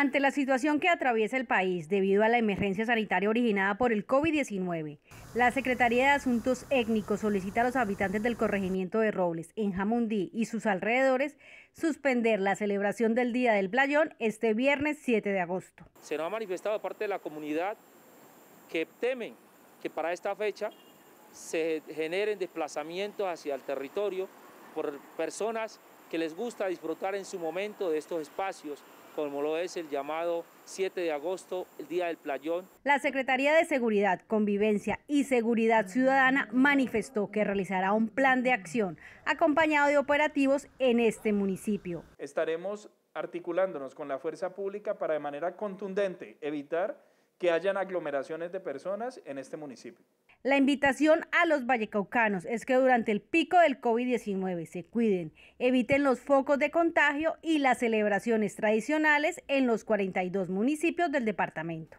Ante la situación que atraviesa el país debido a la emergencia sanitaria originada por el COVID-19, la Secretaría de Asuntos Étnicos solicita a los habitantes del corregimiento de Robles, en Jamundí y sus alrededores, suspender la celebración del Día del Playón este viernes 7 de agosto. Se nos ha manifestado parte de la comunidad que temen que para esta fecha se generen desplazamientos hacia el territorio por personas que les gusta disfrutar en su momento de estos espacios, como lo es el llamado 7 de agosto, el Día del Playón. La Secretaría de Seguridad, Convivencia y Seguridad Ciudadana manifestó que realizará un plan de acción acompañado de operativos en este municipio. Estaremos articulándonos con la fuerza pública para de manera contundente evitar que hayan aglomeraciones de personas en este municipio. La invitación a los vallecaucanos es que durante el pico del COVID-19 se cuiden, eviten los focos de contagio y las celebraciones tradicionales en los 42 municipios del departamento.